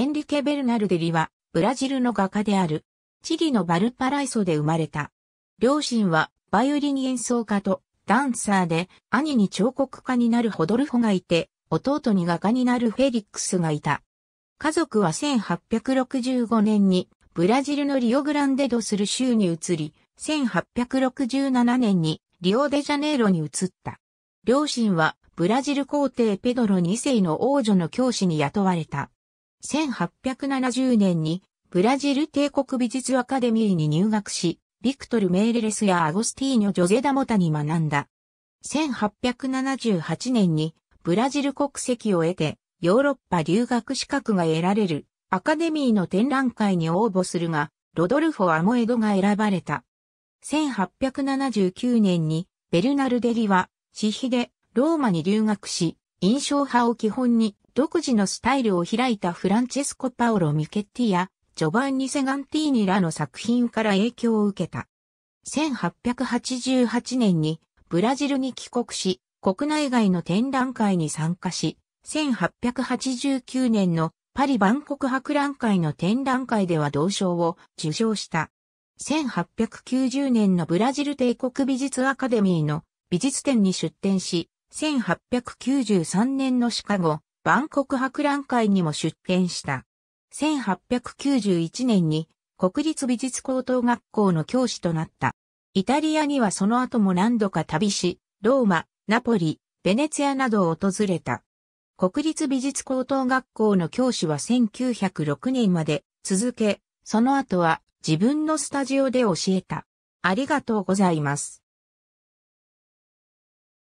エンリケ・ベルナルデリは、ブラジルの画家である。チリのバルパライソで生まれた。両親は、バイオリン演奏家と、ダンサーで、兄に彫刻家になるホドルフォがいて、弟に画家になるフェリックスがいた。家族は1865年に、ブラジルのリオグランデドする州に移り、1867年に、リオデジャネイロに移った。両親は、ブラジル皇帝ペドロ2世の王女の教師に雇われた。1870年にブラジル帝国美術アカデミーに入学し、ビクトル・メーレレスやアゴスティーニョ・ジョゼダモタに学んだ。1878年にブラジル国籍を得てヨーロッパ留学資格が得られるアカデミーの展覧会に応募するが、ロドルフォ・アモエドが選ばれた。1879年にベルナルデリは、私費でローマに留学し、印象派を基本に独自のスタイルを開いたフランチェスコ・パオロ・ミケッティやジョバンニ・セガンティーニらの作品から影響を受けた。1888年にブラジルに帰国し、国内外の展覧会に参加し、1889年のパリ万国博覧会の展覧会では同賞を受賞した。1890年のブラジル帝国美術アカデミーの美術展に出展し、1893年のシカゴ、万国博覧会にも出展した。1891年に国立美術高等学校の教師となった。イタリアにはその後も何度か旅し、ローマ、ナポリ、ベネツィアなどを訪れた。国立美術高等学校の教師は1906年まで続け、その後は自分のスタジオで教えた。ありがとうございます。